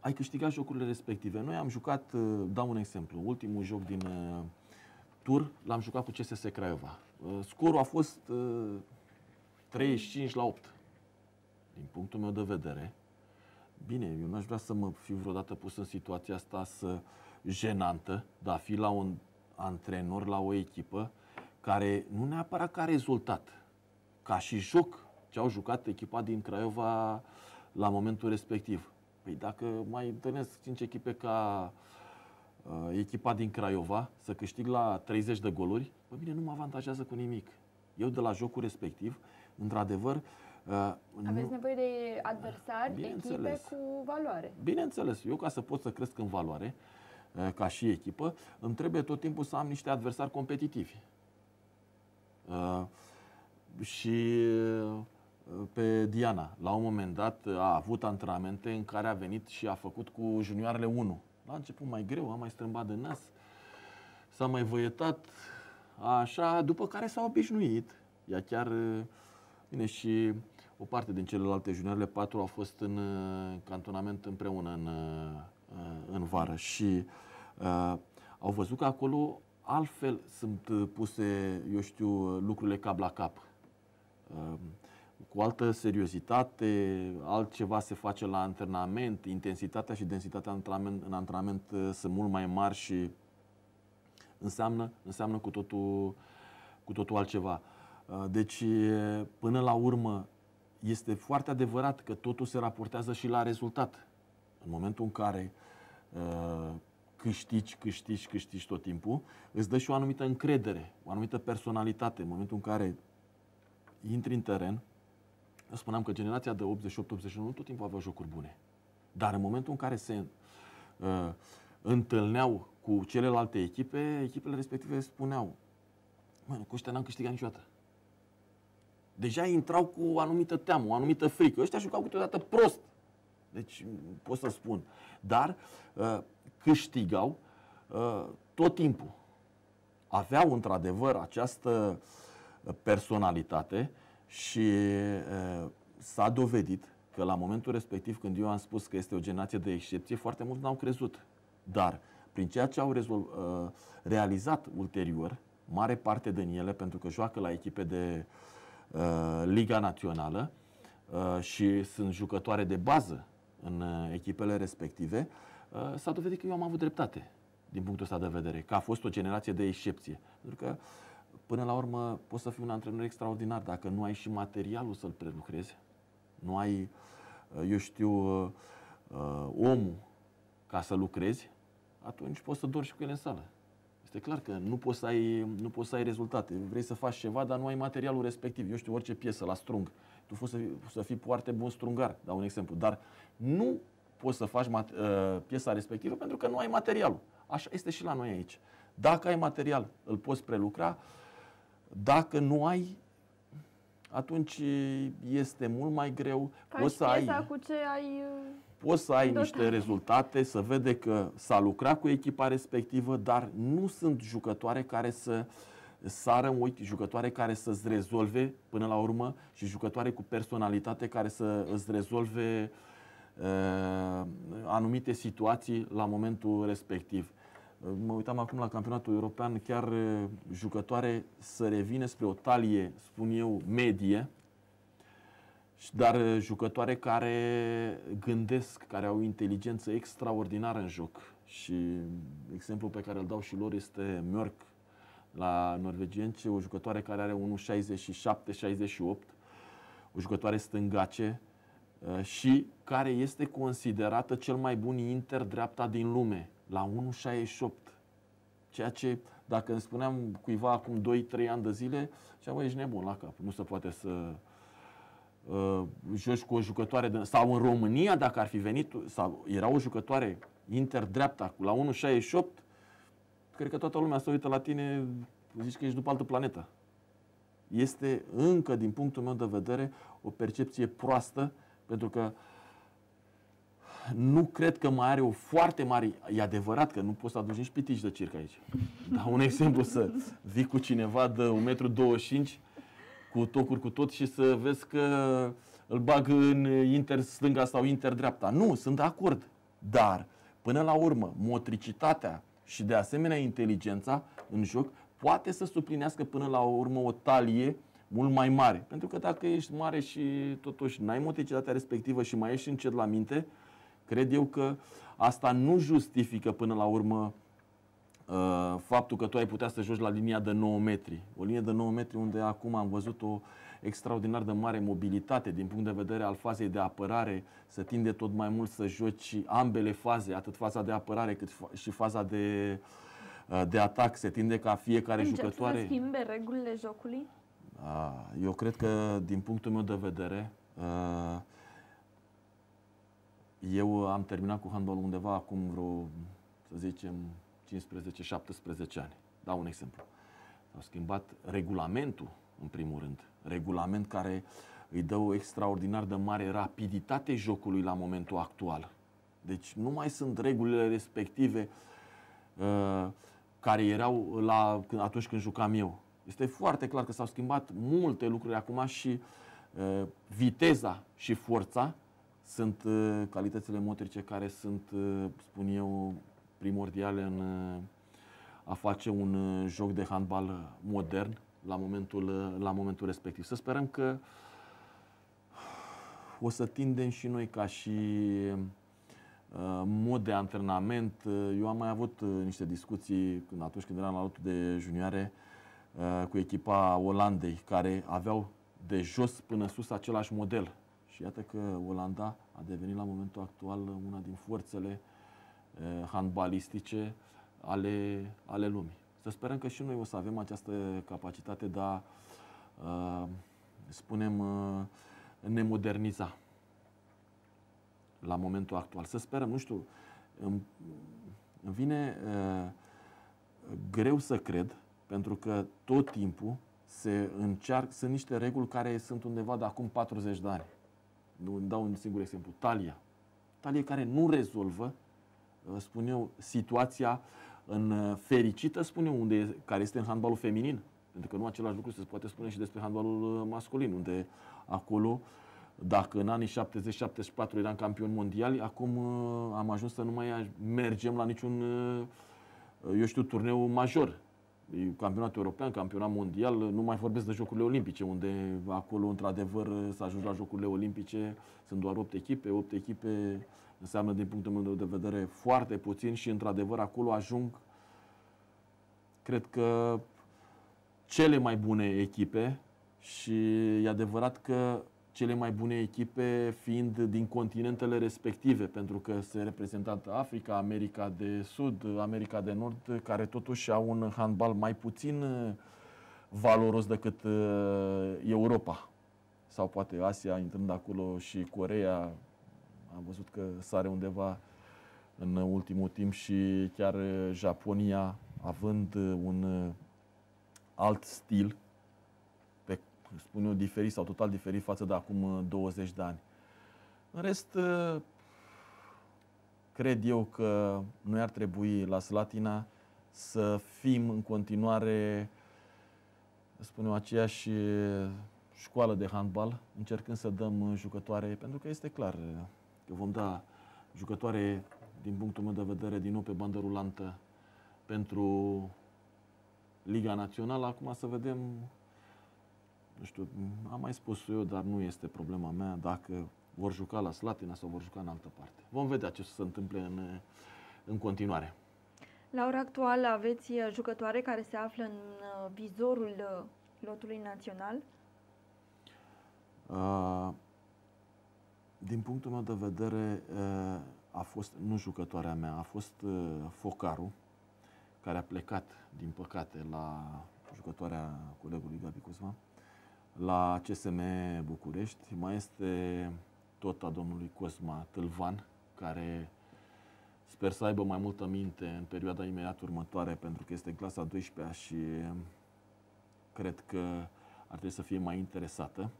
ai câștigat jocurile respective. Noi am jucat, uh, dau un exemplu, ultimul joc din uh, tur l-am jucat cu CSS Craiova. Uh, scorul a fost 35 uh, la 8, din punctul meu de vedere. Bine, eu n-aș vrea să mă fiu vreodată pus în situația asta să jenantă, dar fi la un antrenor, la o echipă care nu neapărat ca rezultat, ca și joc ce au jucat echipa din Craiova la momentul respectiv. Păi dacă mai întâlnesc 5 echipe ca uh, Uh, echipa din Craiova să câștig la 30 de goluri, pe mine nu mă avantajează cu nimic. Eu de la jocul respectiv, într-adevăr, Uh, Aveți nu... nevoie de adversari, echipe cu valoare. Bineînțeles, eu ca să pot să cresc în valoare, uh, ca și echipă, îmi trebuie tot timpul să am niște adversari competitivi. Uh, și uh, pe Diana, la un moment dat, a avut antrenamente în care a venit și a făcut cu junioarele 1 a început mai greu, a mai strâmbat de nas, s-a mai văietat, așa, după care s-a obișnuit. Ea chiar, bine, și o parte din celelalte juniorile, patru, au fost în uh, cantonament împreună în, uh, uh, în vară și uh, au văzut că acolo altfel sunt puse, eu știu, lucrurile cap la cap. Uh, cu altă seriozitate, altceva se face la antrenament, intensitatea și densitatea în antrenament, în antrenament uh, sunt mult mai mari și înseamnă, înseamnă cu, totul, cu totul altceva. Uh, deci, până la urmă, este foarte adevărat că totul se raportează și la rezultat. În momentul în care uh, câștigi, câștigi, câștigi tot timpul, îți dă și o anumită încredere, o anumită personalitate. În momentul în care intri în teren, eu spuneam că generația de 88-89 tot timpul avea jocuri bune. Dar în momentul în care se uh, întâlneau cu celelalte echipe, echipele respective spuneau Măi, cu ăștia n-am câștigat niciodată. Deja intrau cu o anumită teamă, o anumită frică. Ăștia jucau câteodată prost. Deci pot să spun. Dar uh, câștigau uh, tot timpul. Aveau într-adevăr această uh, personalitate și s-a dovedit că la momentul respectiv, când eu am spus că este o generație de excepție, foarte mulți n-au crezut. Dar prin ceea ce au realizat ulterior, mare parte din ele, pentru că joacă la echipe de uh, Liga Națională uh, și sunt jucătoare de bază în echipele respective, uh, s-a dovedit că eu am avut dreptate din punctul ăsta de vedere, că a fost o generație de excepție. Pentru că uh, Până la urmă, poți să fii un antrenor extraordinar dacă nu ai și materialul să-l prelucrezi, nu ai, uh, eu știu, uh, uh, omul ca să lucrezi, atunci poți să dori și cu el în sală. Este clar că nu poți, să ai, nu poți să ai rezultate. Vrei să faci ceva, dar nu ai materialul respectiv. Eu știu orice piesă la strung. Tu poți să fii, să fii foarte bun strungar, dau un exemplu. Dar nu poți să faci mat, piesa respectivă pentru că nu ai materialul. Așa este și la noi aici. Dacă ai material, îl poți prelucra. Uh, dacă nu ai, atunci este mult mai greu. Ca poți să ai, cu ce ai uh, poți să ai dotat. niște rezultate, să vede că s-a lucrat cu echipa respectivă, dar nu sunt jucătoare care să sară în ochi, jucătoare care să-ți rezolve până la urmă și jucătoare cu personalitate care să îți rezolve uh, anumite situații la momentul respectiv. Mă uitam acum la campionatul european, chiar jucătoare să revine spre o talie, spun eu, medie, dar jucătoare care gândesc, care au inteligență extraordinară în joc. Și exemplul pe care îl dau și lor este Mörk la norvegienci, o jucătoare care are 1,67-68, o jucătoare stângace și care este considerată cel mai bun inter-dreapta din lume la 1,68. Ceea ce, dacă îmi spuneam cuiva acum 2-3 ani de zile, ziceam, ești nebun la cap, nu se poate să uh, joci cu o jucătoare, de, sau în România, dacă ar fi venit, sau era o jucătoare interdreapta la 1,68, cred că toată lumea se uită la tine, zici că ești după altă planetă. Este încă, din punctul meu de vedere, o percepție proastă, pentru că uh, nu cred că mai are o foarte mare... E adevărat că nu poți să aduci nici pitici de circ aici. Dar un exemplu să vii cu cineva de 1,25 m cu tocuri cu tot și să vezi că îl bag în inter stânga sau inter dreapta. Nu, sunt de acord. Dar, până la urmă, motricitatea și de asemenea inteligența în joc poate să suplinească până la urmă o talie mult mai mare. Pentru că dacă ești mare și totuși n-ai motricitatea respectivă și mai ești încet la minte, Cred eu că asta nu justifică până la urmă uh, faptul că tu ai putea să joci la linia de 9 metri. O linie de 9 metri unde acum am văzut o extraordinar de mare mobilitate din punct de vedere al fazei de apărare. Se tinde tot mai mult să joci ambele faze, atât faza de apărare cât și faza de, uh, de atac. Se tinde ca fiecare Încep jucătoare... să schimbe regulile jocului? Ah, eu cred că, din punctul meu de vedere, uh, eu am terminat cu handbal undeva acum vreo, să zicem, 15-17 ani. Dau un exemplu. S-a schimbat regulamentul, în primul rând. Regulament care îi dă o extraordinar de mare rapiditate jocului la momentul actual. Deci nu mai sunt regulile respective uh, care erau la, atunci când jucam eu. Este foarte clar că s-au schimbat multe lucruri acum și uh, viteza și forța sunt uh, calitățile motrice care sunt, uh, spun eu, primordiale în uh, a face un joc de handbal modern la momentul, la momentul respectiv. Să sperăm că o să tindem și noi ca și mod de antrenament. Eu am mai avut niște discuții când, atunci când eram la lotul de junioare cu echipa Olandei, care aveau de jos până sus același model și iată că Olanda a devenit la momentul actual una din forțele eh, handbalistice ale, ale lumii. Să sperăm că și noi o să avem această capacitate de a, eh, spunem, eh, ne moderniza la momentul actual. Să sperăm, nu știu, îmi, vine greu să cred, pentru că tot timpul se încearcă, sunt niște reguli care sunt undeva de acum 40 de ani îmi dau un singur exemplu, Talia. Talia care nu rezolvă, uh, spun eu, situația în uh, fericită, spun eu, unde, care este în handbalul feminin. Pentru că nu același lucru se poate spune și despre handbalul uh, masculin, unde acolo, dacă în anii 70-74 eram campion mondial acum am ajuns să nu mai mergem la niciun, eu știu, turneu major campionat european, campionat mondial, nu mai vorbesc de Jocurile Olimpice, unde acolo, într-adevăr, să ajungi la Jocurile Olimpice, sunt doar 8 echipe, 8 echipe înseamnă, din punctul meu de vedere, foarte puțin și, într-adevăr, acolo ajung, cred că, cele mai bune echipe și e adevărat că cele mai bune echipe fiind din continentele respective, pentru că se reprezintă Africa, America de Sud, America de Nord, care totuși au un handbal mai puțin uh, valoros decât uh, Europa. Sau poate Asia, intrând acolo și Corea, am văzut că sare undeva în ultimul timp și chiar uh, Japonia, având un alt stil spun eu, diferit sau total diferit față de acum 20 uh, de ani. În rest, uh, cred eu că noi ar trebui la Slatina să fim în continuare, spun eu, aceeași uh, școală de handbal, încercând să dăm jucătoare, pentru că este clar că vom da jucătoare, din punctul meu de vedere, din nou pe bandă rulantă pentru Liga Națională. Acum să vedem nu știu, am mai spus eu, dar nu este problema mea dacă vor juca la Slatina sau vor juca în altă parte. Vom vedea ce se întâmple în, în continuare. La ora actuală aveți uh, jucătoare care se află în uh, vizorul uh, lotului național? din punctul meu de vedere, a fost, nu jucătoarea mea, a fost Focaru, care a plecat, din păcate, la jucătoarea colegului Gabi Cuzman. Uh, la CSM București. Mai este tot a domnului Cosma Tâlvan, care sper să aibă mai multă minte în perioada imediat următoare, pentru că este în clasa 12-a și cred că ar trebui să fie mai interesată.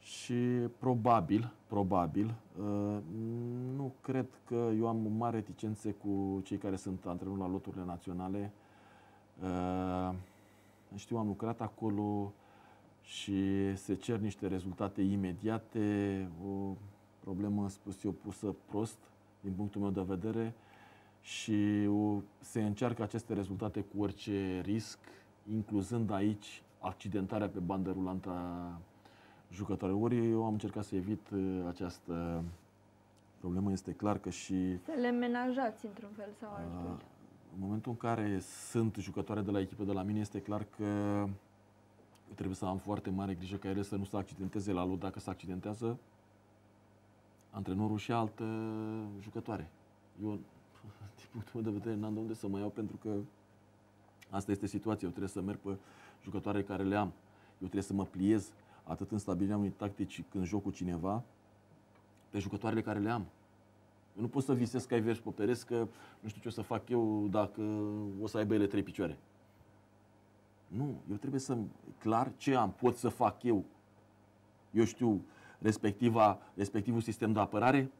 Și probabil, probabil, uh, nu cred că eu am mari reticențe cu cei care sunt antrenori la loturile naționale. Uh, știu, am lucrat acolo și se cer niște rezultate imediate, o problemă, spus eu, pusă prost, din punctul meu de vedere, și se încearcă aceste rezultate cu orice risc, incluzând aici accidentarea pe bandă rulantă a jucătorilor. Ori eu am încercat să evit uh, această problemă, este clar că și... Să le menajați într-un fel sau uh, altul. În momentul în care sunt jucătoare de la echipe de la mine, este clar că trebuie să am foarte mare grijă ca ele să nu se accidenteze la lot. Dacă se accidentează, antrenorul și altă jucătoare. Eu, din punctul meu de vedere, n-am de unde să mă iau pentru că asta este situația. Eu trebuie să merg pe jucătoare care le am. Eu trebuie să mă pliez atât în stabilirea unui tactici când joc cu cineva, pe jucătoarele care le am. Eu nu pot să visez că ai vers pe pereți, că nu știu ce o să fac eu dacă o să aibă ele trei picioare. Nu, eu trebuie să clar ce am, pot să fac eu. Eu știu respectiva, respectivul sistem de apărare,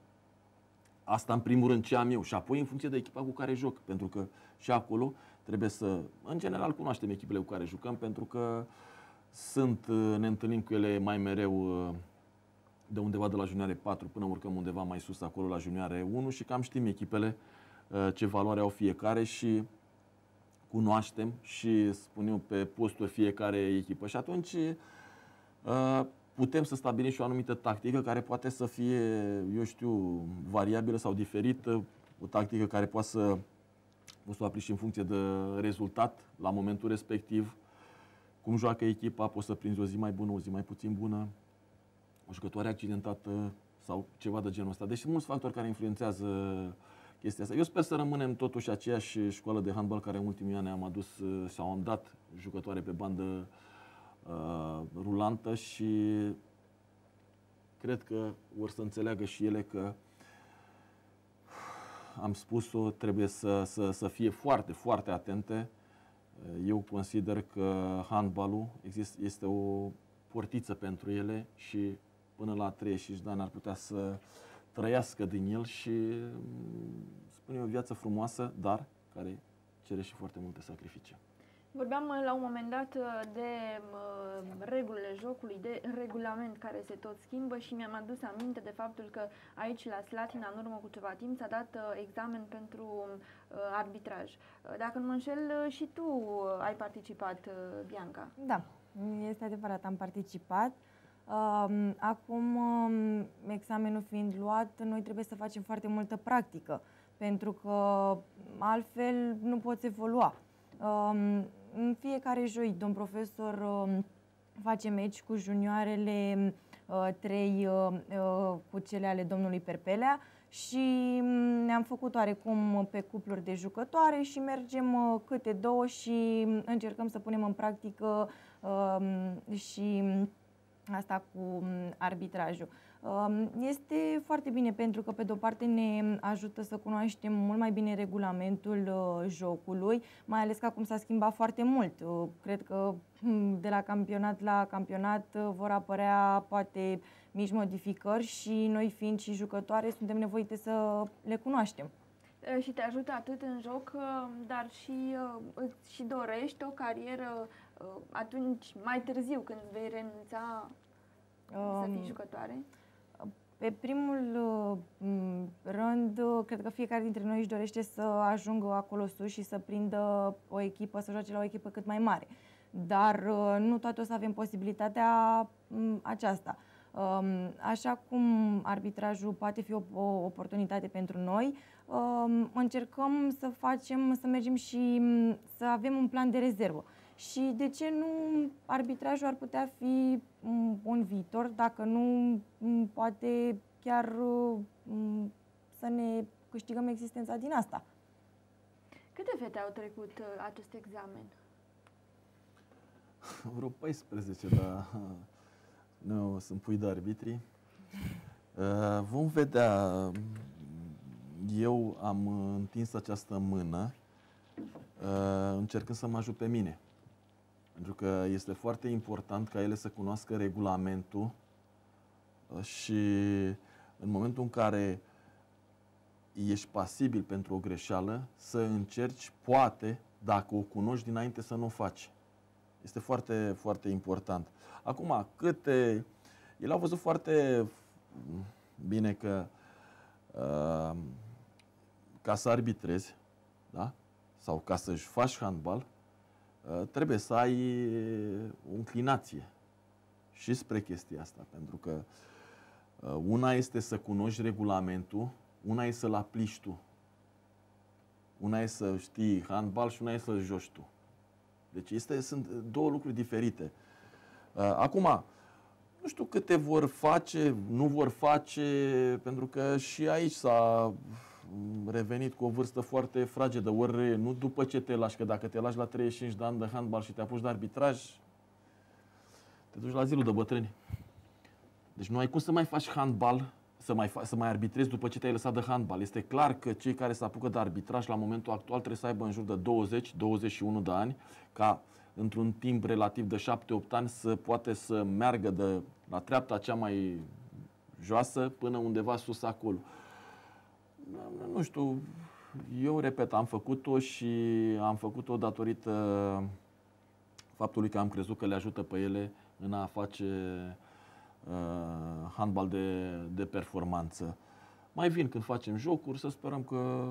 asta în primul rând ce am eu și apoi în funcție de echipa cu care joc, pentru că și acolo trebuie să, în general, cunoaștem echipele cu care jucăm, pentru că sunt, ne întâlnim cu ele mai mereu de undeva de la junioare 4 până urcăm undeva mai sus acolo la junioare 1 și cam știm echipele ce valoare au fiecare și cunoaștem și, spun eu, pe postul fiecare echipă. Și atunci uh, putem să stabilim și o anumită tactică care poate să fie, eu știu, variabilă sau diferită, o tactică care poate să o să o aplici în funcție de rezultat la momentul respectiv, cum joacă echipa, poți să prinzi o zi mai bună, o zi mai puțin bună, o jucătoare accidentată sau ceva de genul ăsta. Deci sunt mulți factori care influențează uh, chestia asta. Eu sper să rămânem totuși aceeași școală de handbal care în ultimii ani am adus uh, sau am dat jucătoare pe bandă uh, rulantă și cred că vor să înțeleagă și ele că am spus-o, trebuie să, să, să fie foarte, foarte atente. Uh, eu consider că handbalul este o portiță pentru ele și până la 35 de ani ar putea să trăiască din el și mm, spune o viață frumoasă, dar care cere și foarte multe sacrificii. Vorbeam uh, la un moment dat uh, de uh, regulile jocului, de regulament care se tot schimbă și mi-am adus aminte de faptul că aici la Slatina, în urmă cu ceva timp, s-a dat examen pentru arbitraj. Dacă nu mă înșel, și tu ai participat, Bianca. Da, este adevărat, am participat. Acum, examenul fiind luat, noi trebuie să facem foarte multă practică, pentru că altfel nu poți evolua. În fiecare joi, domn profesor face meci cu junioarele trei cu cele ale domnului Perpelea și ne-am făcut oarecum pe cupluri de jucătoare și mergem câte două și încercăm să punem în practică și asta cu arbitrajul. Um, este foarte bine pentru că, pe de-o parte, ne ajută să cunoaștem mult mai bine regulamentul uh, jocului, mai ales că acum s-a schimbat foarte mult. Uh, cred că de la campionat la campionat uh, vor apărea poate mici modificări și noi fiind și jucătoare suntem nevoite să le cunoaștem și te ajută atât în joc, dar și, și dorești o carieră Uh, atunci, mai târziu, când vei renunța um, să fii um, jucătoare? Pe primul uh, rând, uh, cred că fiecare dintre noi își dorește să ajungă acolo sus și să prindă o echipă, să joace la o echipă cât mai mare. Dar nu toate o să avem posibilitatea aceasta. Um, așa cum arbitrajul poate fi o, o oportunitate pentru noi, um, încercăm să facem, să mergem și să avem un plan de rezervă și de ce nu arbitrajul ar putea fi mm, un viitor, dacă nu mm, poate chiar mm, să ne câștigăm existența din asta. Câte fete au trecut uh, acest examen? Vreo 14, dar nu sunt pui de arbitri. Uh, vom vedea. Eu am uh, întins această mână încercând să mă ajut pe mine pentru că este foarte important ca ele să cunoască regulamentul uh, și în momentul în care ești pasibil pentru o greșeală, să încerci, poate, dacă o cunoști dinainte, să nu o faci. Este foarte, foarte important. Acum, câte... El a văzut foarte bine că uh, ca să arbitrezi, da? sau ca să-și faci handbal, Uh, trebuie să ai uh, o înclinație și spre chestia asta, pentru că uh, una este să cunoști regulamentul, una e să-l aplici tu. Una e să știi handbal și una e să-l joci tu. Deci este, sunt două lucruri diferite. Acum, nu știu câte vor face, nu vor face, pentru că și aici s-a revenit cu o vârstă foarte fragedă, ori nu după ce te lași, că dacă te lași la 35 de ani de handbal și te apuci de arbitraj, te duci la zilul de bătrâni. Deci nu ai cum să mai faci handbal, să mai, fa- să mai arbitrezi după ce te-ai lăsat de handbal. Este clar că cei care se apucă de arbitraj la momentul actual trebuie să aibă în jur de 20-21 de ani, ca într-un timp relativ de 7-8 ani să poate să meargă de la treapta cea mai joasă până undeva sus acolo nu știu, eu repet, am făcut-o și am făcut-o datorită faptului că am crezut că le ajută pe ele în a face uh, handbal de, de performanță. Mai vin când facem jocuri, să sperăm că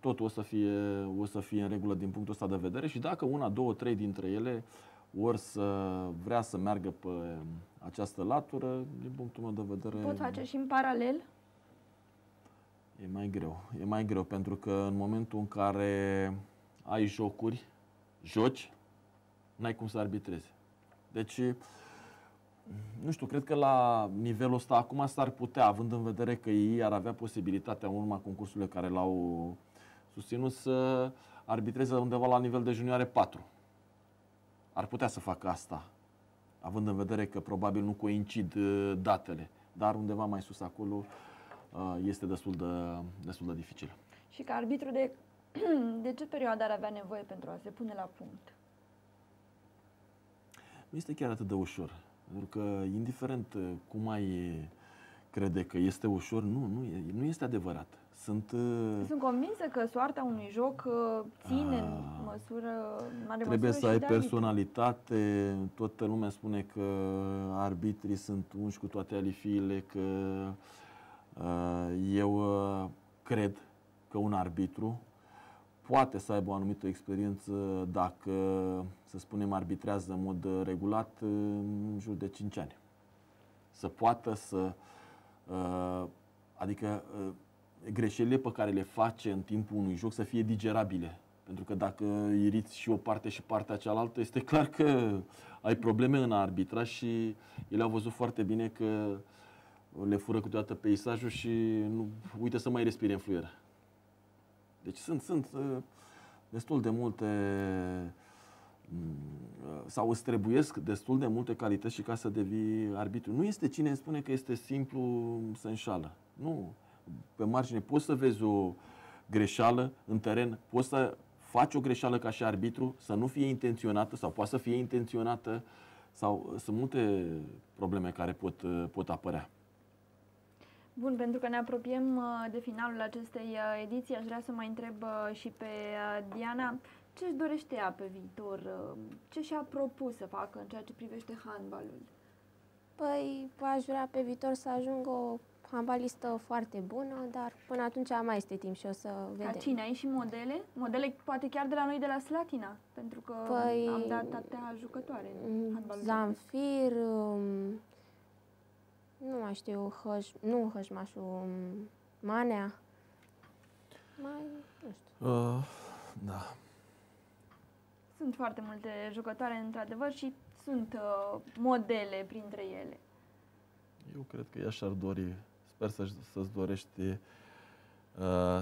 totul o să fie, o să fie în regulă din punctul ăsta de vedere și dacă una, două, trei dintre ele ori să vrea să meargă pe această latură, din punctul meu de vedere... Pot face și în paralel? E mai greu. E mai greu pentru că în momentul în care ai jocuri, joci, n-ai cum să arbitrezi. Deci, nu știu, cred că la nivelul ăsta acum s-ar putea, având în vedere că ei ar avea posibilitatea, în urma concursului care l-au susținut, să arbitreze undeva la nivel de junioare 4. Ar putea să facă asta, având în vedere că probabil nu coincid uh, datele, dar undeva mai sus acolo este destul de, destul de dificil. Și ca arbitru, de, de ce perioadă ar avea nevoie pentru a se pune la punct? Nu este chiar atât de ușor. Pentru că, indiferent uh, cum ai crede că este ușor, nu, nu, nu este adevărat. Sunt, uh, Sunt convinsă că soarta unui joc uh, ține a, în ah. măsură mare Trebuie măsură să ai personalitate. Toată lumea spune că arbitrii sunt unși cu toate alifiile, că uh, Eh, eu eh, cred că un arbitru poate să aibă o anumită experiență dacă, să spunem, arbitrează în mod eh, regulat în jur de 5 ani. Să poată să, adică greșelile pe care le face în timpul unui joc să fie digerabile. Pentru că dacă iriți și o parte și partea cealaltă, este clar că ai probleme în arbitra și ele au văzut foarte bine că le fură câteodată peisajul și nu uită să mai respire în fluier. Deci sunt, sunt uh, destul de multe mm, uh, sau îți trebuiesc destul de multe calități și ca să devii arbitru. Nu este cine spune că este simplu să înșală. Nu. Pe margine poți să vezi o greșeală în teren, poți să faci o greșeală ca și arbitru, să nu fie intenționată sau poate să fie intenționată sau uh, sunt multe probleme care pot, pot apărea. Bun, pentru că ne apropiem uh, de finalul acestei uh, ediții, aș vrea să mai întreb uh, și pe Diana ce își dorește ea pe viitor, ce și-a propus să facă în ceea ce privește handbalul. Păi, aș vrea pe viitor să ajung o handbalistă foarte bună, dar până atunci mai este timp și o să vedem. Ca cine? Ai și modele? Modele poate chiar de la noi de la Slatina, pentru că păi, am dat atâtea jucătoare. Mm, Zamfir nu mai știu, hăș, nu hășmașul, mm, manea. Mai, nu știu. Uh, da. Sunt foarte multe jucătoare, într-adevăr, și sunt uh, modele printre ele. Eu cred că ea și-ar dori, sper să, să-ți dorești uh,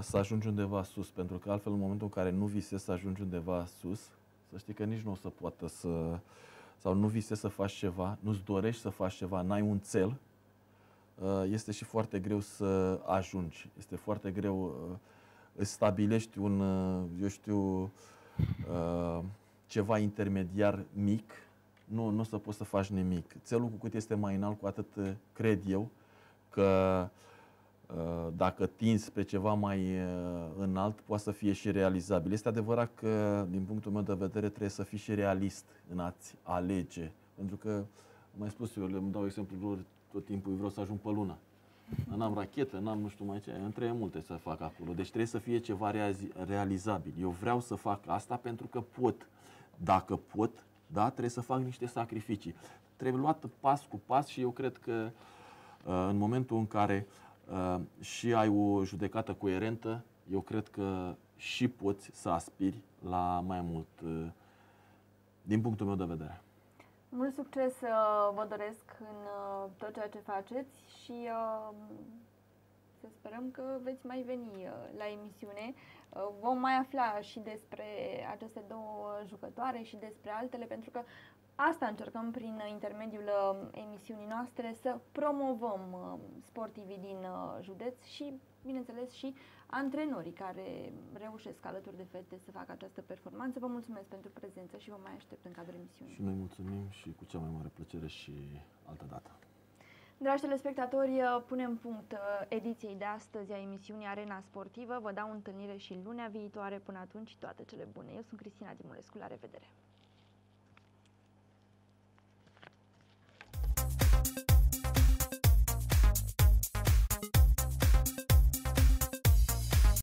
să ajungi undeva sus, pentru că altfel în momentul în care nu visezi să ajungi undeva sus, să știi că nici nu o să poată să, sau nu visezi să faci ceva, nu-ți dorești să faci ceva, n-ai un cel, Uh, este și foarte greu să ajungi. Este foarte greu, uh, îți stabilești un, uh, eu știu, ceva intermediar mic, nu, nu o să poți să faci nimic. Țelul cu cât este mai înalt, cu atât cred eu că dacă tinzi pe ceva mai înalt, poate să fie și realizabil. Este adevărat că, din punctul meu de vedere, trebuie să fii și realist în a-ți alege. Pentru că, mai spus eu, le dau exemplu tot timpul vreau să ajung pe lună. N-am rachetă, n-am nu știu mai ce, îmi trebuie multe să fac acolo. Deci trebuie să fie ceva realizabil. Eu vreau să fac asta pentru că pot. Dacă pot, da, trebuie să fac niște sacrificii. Trebuie luat pas cu pas și eu cred că uh, în momentul în care uh, și ai o judecată coerentă, eu cred că și poți să aspiri la mai mult uh, din punctul meu de vedere. Mult succes uh, vă doresc în uh, tot ceea ce faceți și uh, să sperăm că veți mai veni la emisiune. Vom mai afla și despre aceste două jucătoare și despre altele, pentru că asta încercăm prin intermediul emisiunii noastre să promovăm sportivii din județ și, bineînțeles, și antrenorii care reușesc alături de fete să facă această performanță. Vă mulțumesc pentru prezență și vă mai aștept în cadrul emisiunii. Și noi mulțumim și cu cea mai mare plăcere și altă dată. Dragi telespectatori, punem punct uh, ediției de astăzi a emisiunii Arena Sportivă. Vă dau întâlnire și lunea viitoare. Până atunci, toate cele bune. Eu sunt Cristina Dimulescu. La revedere!